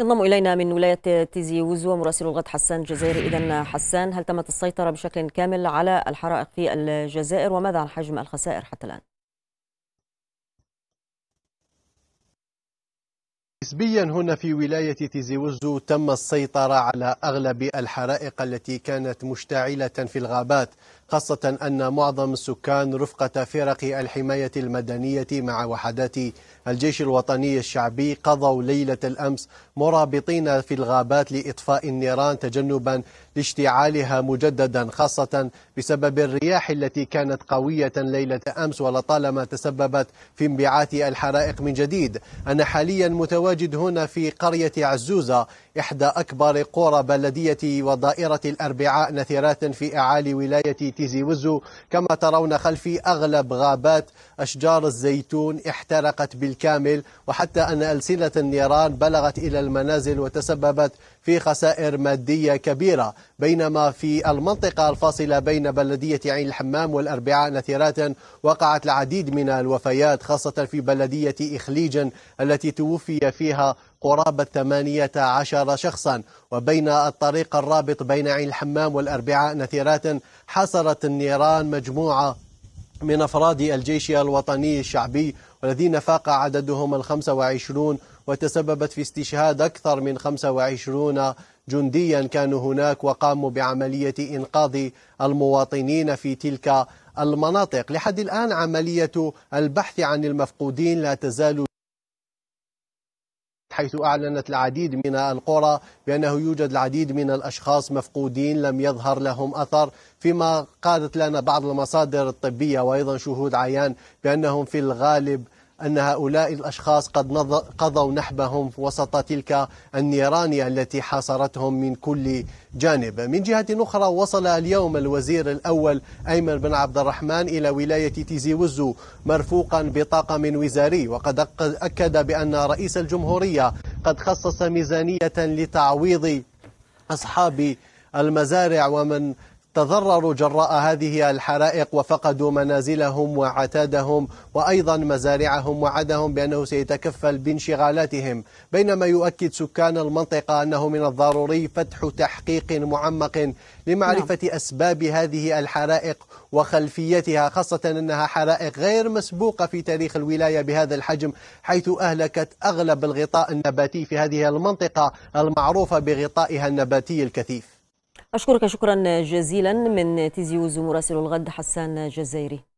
ينضم إلينا من ولاية تيزي وزو مراسل الغد حسان الجزائري إذا حسان هل تمت السيطرة بشكل كامل على الحرائق في الجزائر وماذا عن حجم الخسائر حتى الآن؟ نسبيا هنا في ولاية تيزي وزو تم السيطرة على أغلب الحرائق التي كانت مشتعلة في الغابات خاصة أن معظم السكان رفقة فرق الحماية المدنية مع وحدات الجيش الوطني الشعبي قضوا ليلة الأمس مرابطين في الغابات لإطفاء النيران تجنبا لاشتعالها مجددا خاصة بسبب الرياح التي كانت قوية ليلة أمس ولطالما تسببت في انبعاث الحرائق من جديد أنا حاليا متواجد هنا في قرية عزوزة إحدى أكبر قرى بلدية ودائرة الأربعاء نثيرات في أعالي ولاية تيزي وزو كما ترون خلفي أغلب غابات أشجار الزيتون احترقت بالكامل وحتى أن ألسنة النيران بلغت إلى المنازل وتسببت في خسائر مادية كبيرة بينما في المنطقة الفاصلة بين بلدية عين الحمام والأربعاء نثيرات وقعت العديد من الوفيات خاصة في بلدية إخليج التي توفي فيها قرابة 18 شخصا وبين الطريق الرابط بين عين الحمام والأربعاء نثيرات حصرت النيران مجموعة من أفراد الجيش الوطني الشعبي والذين فاق عددهم الخمسة وعشرون وتسببت في استشهاد أكثر من 25 جنديا كانوا هناك وقاموا بعملية إنقاذ المواطنين في تلك المناطق لحد الآن عملية البحث عن المفقودين لا تزال حيث أعلنت العديد من القرى بأنه يوجد العديد من الأشخاص مفقودين لم يظهر لهم أثر فيما قالت لنا بعض المصادر الطبية وأيضا شهود عيان بأنهم في الغالب أن هؤلاء الأشخاص قد قضوا نحبهم وسط تلك النيران التي حاصرتهم من كل جانب من جهة أخرى وصل اليوم الوزير الأول أيمن بن عبد الرحمن إلى ولاية تيزي وزو مرفوقا بطاقم وزاري وقد أكد بأن رئيس الجمهورية قد خصص ميزانية لتعويض أصحاب المزارع ومن تضرروا جراء هذه الحرائق وفقدوا منازلهم وعتادهم وأيضا مزارعهم وعدهم بأنه سيتكفل بانشغالاتهم بينما يؤكد سكان المنطقة أنه من الضروري فتح تحقيق معمق لمعرفة نعم. أسباب هذه الحرائق وخلفيتها خاصة أنها حرائق غير مسبوقة في تاريخ الولاية بهذا الحجم حيث أهلكت أغلب الغطاء النباتي في هذه المنطقة المعروفة بغطائها النباتي الكثيف أشكرك شكرا جزيلا من تيزيوز مراسل الغد حسان جزيري